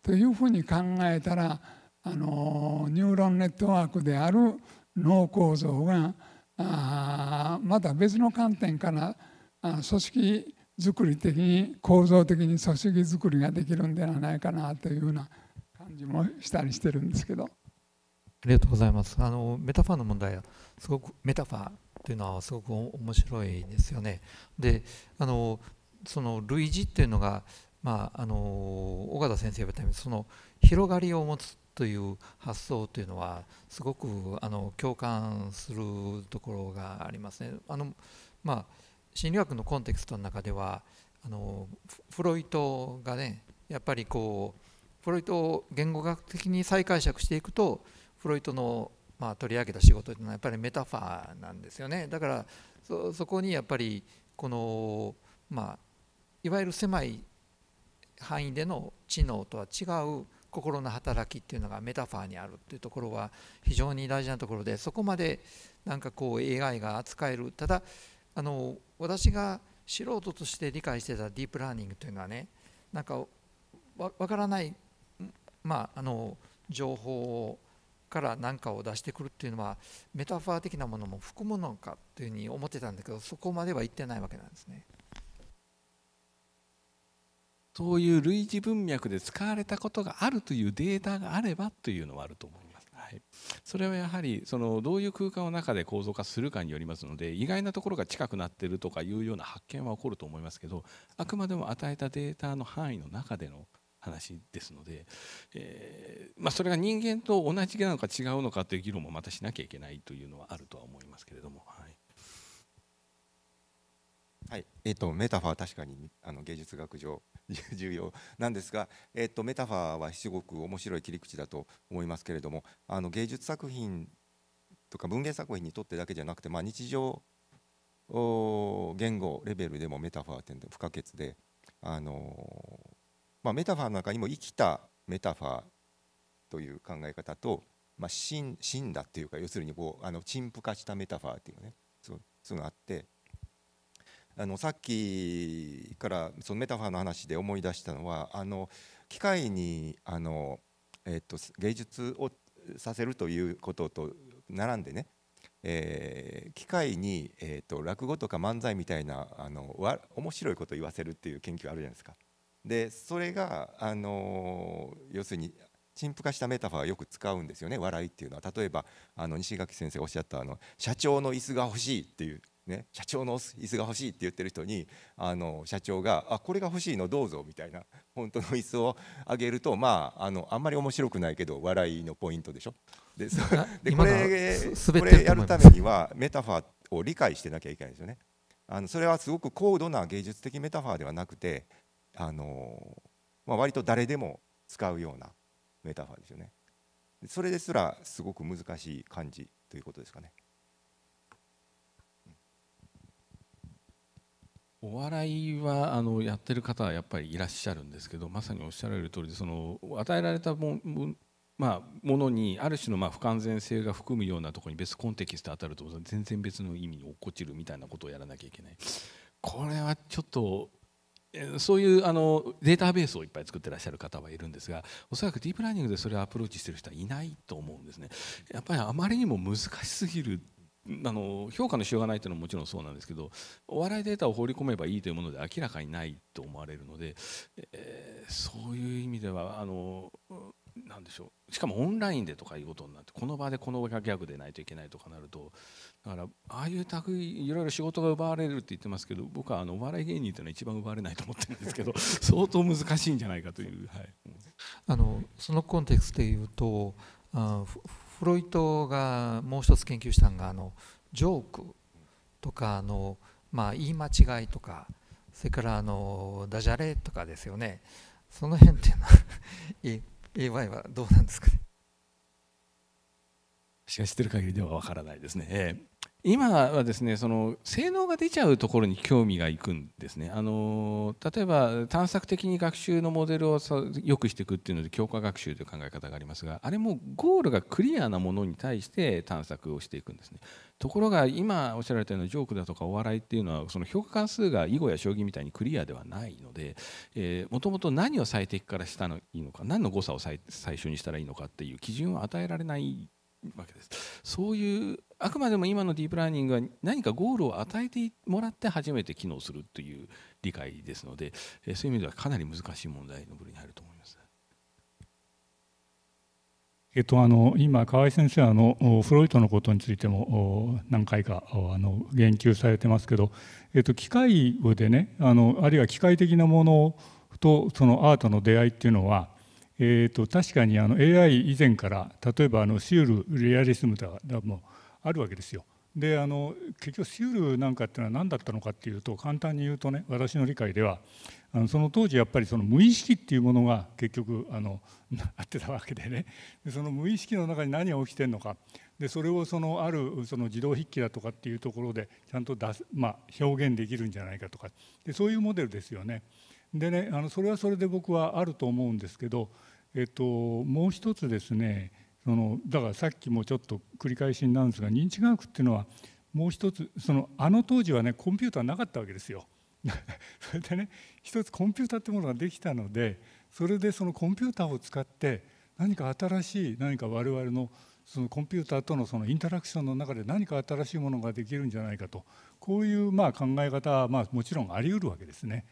というふうに考えたらあのニューロンネットワークである脳構造があまた別の観点から組織作り的に構造的に組織作りができるんではないかなというような感じもしたりしてるんですけど。ありがとうございます。あのメタファーの問題はすごくメタファーというのはすごく面白いですよね。で、あのその類似っていうのがまあの先生が言ったようにその広がりを持つという発想というのはすごくあの共感するところがありますね。あのまあ心理学のコンテクストの中ではあのフロイトがねやっぱりこうフロイトを言語学的に再解釈していくとフロイトの、まあ、取り上げた仕事というのはやっぱりメタファーなんですよねだからそこにやっぱりこの、まあ、いわゆる狭い範囲での知能とは違う心の働きっていうのがメタファーにあるっていうところは非常に大事なところでそこまでなんかこう AI が扱えるただあの私が素人として理解してたディープラーニングというのはねなんかわからない、まあ、あの情報から何かを出してくるっていうのはメタファー的なものも含むのかというふうに思ってたんだけどそこまでは言ってないわけなんですね。そういう類似文脈で使われたことがあるというデータがあればというのはあると思います。、それはやはりそのどういう空間の中で構造化するかによりますので意外なところが近くなってるとかいうような発見は起こると思いますけどあくまでも与えたデータの範囲の中での話ですので、えー、まあ、それが人間と同じなのか違うのかという議論もまたしなきゃいけないというのはあるとは思いますけれども。はい、えっ、ー、とメタファー確かにあの芸術学上 (laughs) 重要なんですが、えっ、ー、とメタファーはすごく面白い切り口だと思いますけれども、あの芸術作品とか文芸作品にとってだけじゃなくて、まあ日常言語レベルでもメタファーって不可欠で、あのー、まあメタファーの中にも生きたメタファーという考え方と、まあ死んだっていうか要するにこうあの陳腐化したメタファーっていうね、そういうのがあって。あのさっきからそのメタファーの話で思い出したのはあの機械にあの、えっと、芸術をさせるということと並んでね、えー、機械に、えーと、と落語とか漫才みたいなあのわ面白いことを言わせるっていう研究あるじゃないですか。でそれが、あの要するに陳腐化したメタファーをよく使うんですよね笑いっていうのは例えばあの西垣先生がおっしゃったあの社長の椅子が欲しいっていうね、社長の椅子が欲しいって言ってる人にあの社長が「あこれが欲しいのどうぞ」みたいな本当の椅子をあげるとまああのあんまり面白くないけど笑いのポイントでしょ。でそこれこれやるためにはメタファーを理解してなきゃいけないですよね。あのそれはすごく高度な芸術的メタファーではなくてあの、まあ、割と誰でも使うようなメタファーですよね。それですらすごく難しい感じということですかね。お笑いはあのやってる方はやっぱりいらっしゃるんですけどまさにおっしゃられる通りでその与えられたもまあ、ものにある種のまあ不完全性が含むようなところに別コンテキスト当たると全然別の意味に落っこちるみたいなことをやらなきゃいけないこれはちょっとそういうあのデータベースをいっぱい作ってらっしゃる方はいるんですがおそらくディープラーニングでそれをアプローチしてる人はいないと思うんですねやっぱりあまりにも難しすぎるあの評価のしようがないというのはもちろんそうなんですけどお笑いデータを放り込めばいいというもので明らかにないと思われるので、えー、そういう意味ではあのなんでしょうしかもオンラインでとかいうことになってこの場でこのギャグでないといけないとかなるとだからああいう類いろいろ仕事が奪われるって言ってますけど僕はあのお笑い芸人というのは一番奪われないと思ってるんですけど (laughs) 相当難しいんじゃないかという、はい、あのそのコンテクストで言うとあフロイトがもう一つ研究したのがあのジョークとかあの、まあ、言い間違いとかそれからあのダジャレとかですよねその辺っていうのは AY (laughs) はどうなんですかね知ってる限りではわからないですね。今はですねその性能が出ちゃうところに興味がいくんですねあの例えば探索的に学習のモデルをよくしていくっていうので強化学習という考え方がありますがあれもゴールがクリアなものに対して探索をしていくんですねところが今おっしゃられたようなジョークだとかお笑いっていうのはその評価関数が囲碁や将棋みたいにクリアではないのでもともと何を最適からしたのいいのか何の誤差を最初にしたらいいのかっていう基準を与えられないわけですそういうあくまでも今のディープラーニングは何かゴールを与えてもらって初めて機能するという理解ですのでそういう意味ではかなり難しい問題の部類に入ると思います。えっと、あの今、河合先生あのフロイトのことについても何回かあの言及されてますけど、えっと、機械でねあのあるいは機械的なものとそのアートの出会いっていうのはえーと、確かにあの AI 以前から例えばあのシュールレアリスムだもあるわけですよ。であの結局シュールなんかっていうのは何だったのかっていうと簡単に言うとね私の理解ではあのその当時やっぱりその無意識っていうものが結局あのあ (laughs) ってたわけでねでその無意識の中に何が起きてるのかでそれをそのあるその自動筆記だとかっていうところでちゃんと出す、まあ、表現できるんじゃないかとかでそういうモデルですよね。でねあのそれはそれで僕はあると思うんですけどえっと、もう一つですねそのだからさっきもちょっと繰り返しになるんですが認知科学っていうのはもう一つそのあの当時はねコンピューターなかったわけですよ。(laughs) それでね一つコンピューターってものができたのでそれでそのコンピューターを使って何か新しい何か我々のそのコンピューターとのそのインタラクションの中で何か新しいものができるんじゃないかとこういうまあ考え方はまあもちろんあり得るわけですね。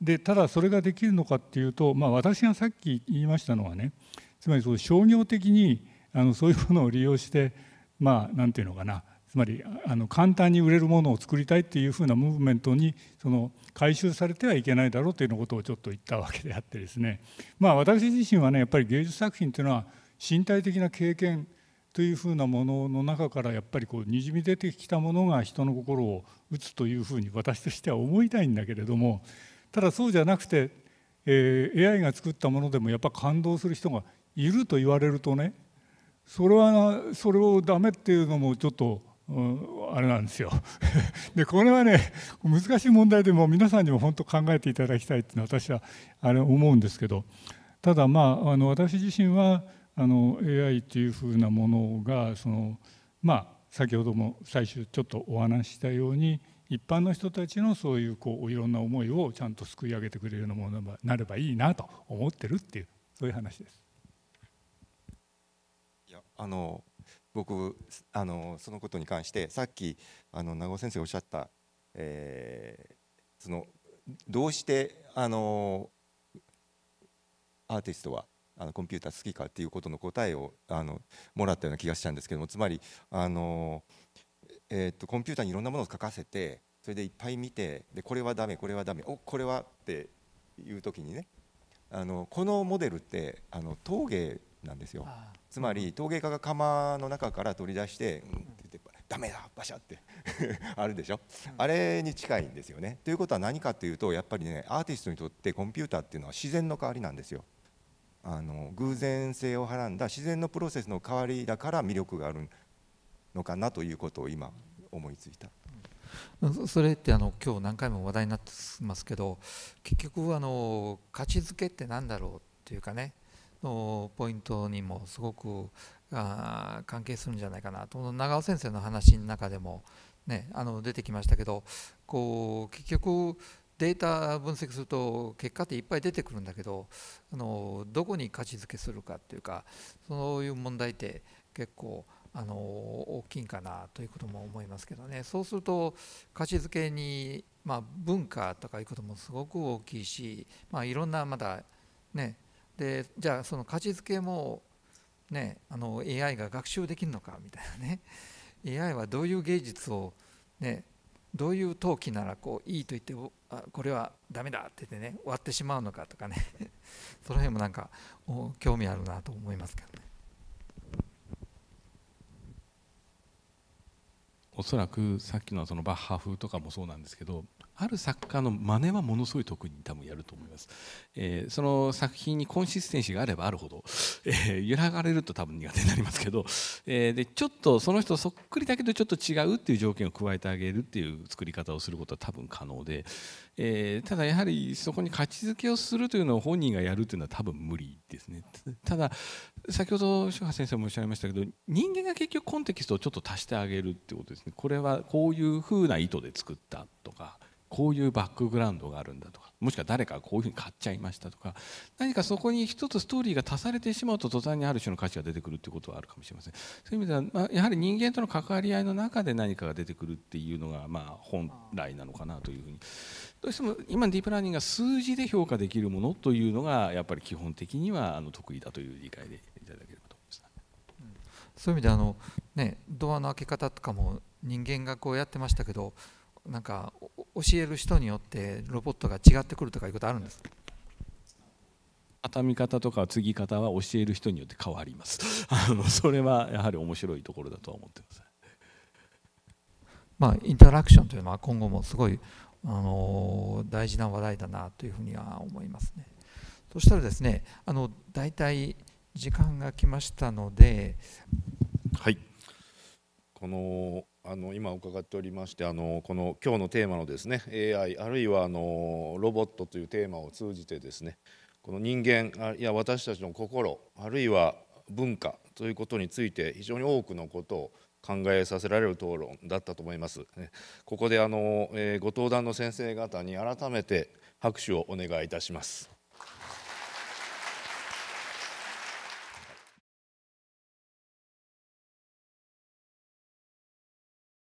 でただそれができるのかっていうと、まあ、私がさっき言いましたのはねつまりその商業的にあのそういうものを利用してまあ何て言うのかなつまりあの簡単に売れるものを作りたいっていうふうなムーブメントにその回収されてはいけないだろうというようなことをちょっと言ったわけであってですねまあ私自身はねやっぱり芸術作品というのは身体的な経験というふうなものの中からやっぱりこうにじみ出てきたものが人の心を打つというふうに私としては思いたいんだけれどもただそうじゃなくて、えー、AI が作ったものでもやっぱ感動する人がいると言われるとねそれはそれをダメっていうのもちょっと、うん、あれなんですよ。(laughs) でこれはね難しい問題でも皆さんにも本当考えていただきたいっていうのは私はあれ思うんですけどただまああの私自身はあの AI っていうふうなものがそのまあ先ほども最初ちょっとお話ししたように一般の人たちのそういうこういろんな思いをちゃんとすくい上げてくれるようなものになればいいなと思ってるっていうそういう話です。いやあの僕あのそのことに関してさっきあの名護先生がおっしゃった、えー、そのどうしてあのアーティストはあのコンピューター好きかっていうことの答えをあのもらったような気がしたんですけどもつまりあのえー、とコンピューターにいろんなものを書かせてそれでいっぱい見てでこれはダメこれはダメおこれはっていう時にねあのこのモデルってあの陶芸なんですよつまり陶芸家が釜の中から取り出して「うん」って言って「ダメだバシャ」って (laughs) あるでしょ、あれに近いんですよね。ということは何かというとやっぱりねアーティストにとってコンピューターっていうのは自然の代わりなんですよ。あの偶然性をはらんだ自然のプロセスの代わりだから魅力があるのかなということを今思いついた。それってあの今日何回も話題になってますけど結局あの価値づけって何だろうっていうかねのポイントにもすごくあ関係するんじゃないかなと長尾先生の話の中でも、ね、あの出てきましたけどこう結局データ分析すると結果っていっぱい出てくるんだけどあのどこに価値づけするかっていうかそういう問題って結構あの大きいんかなということも思いますけどねそうすると価値づけに、まあ、文化とかいうこともすごく大きいし、まあ、いろんなまだねでじゃあその価値づけも、ね、あの AI が学習できるのかみたいなね AI (laughs) はどういう芸術を、ね、どういう陶器ならこういいと言ってあこれはダメだって言ってね終わってしまうのかとかね (laughs) その辺もなんか興味あるなと思いますけどね。おそらくさっきのそのバッハ風とかもそうなんですけどある作家の真似はものすごい特に多分やると思います、えー、その作品にコンシステンシーがあればあるほど、えー、揺らがれると多分苦手になりますけど、えー、でちょっとその人そっくりだけどちょっと違うっていう条件を加えてあげるっていう作り方をすることは多分可能で、えー、ただやはりそこに価値づけをするというのを本人がやるというのは多分無理ですねただ先ほど志葉先生もおっしゃいましたけど人間が結局コンテキストをちょっと足してあげるってことですねこれはこういうふうな意図で作ったとかこういうバックグラウンドがあるんだとかもしくは誰かがこういうふうに買っちゃいましたとか何かそこに一つストーリーが足されてしまうと途端にある種の価値が出てくるということはあるかもしれませんそういう意味では、まあ、やはり人間との関わり合いの中で何かが出てくるっていうのが、まあ、本来なのかなというふうにどうしても今ディープラーニングが数字で評価できるものというのがやっぱり基本的にはあの得意だという理解でいただければと思います。そういう意味であの、ね、ドアの開け方とかも人間がこうやってましたけどなんか教える人によってロボットが違ってくるとかいうことあるんですか畳み方とか継ぎ方は教える人によって変わります (laughs) あのそれはやはり面白いところだとは思ってますまあ、インタラクションというのは今後もすごい、あの大事な話題だなというふうには思いますね。そしたらですねあの大体時間が来ましたのではいこのあの今伺っておりましてあのこの今日のテーマのですね AI あるいはあのロボットというテーマを通じてですねこの人間いや私たちの心あるいは文化ということについて非常に多くのことを考えさせられる討論だったと思います。ここであの、えご登壇の先生方に改めて拍手をお願いいたします。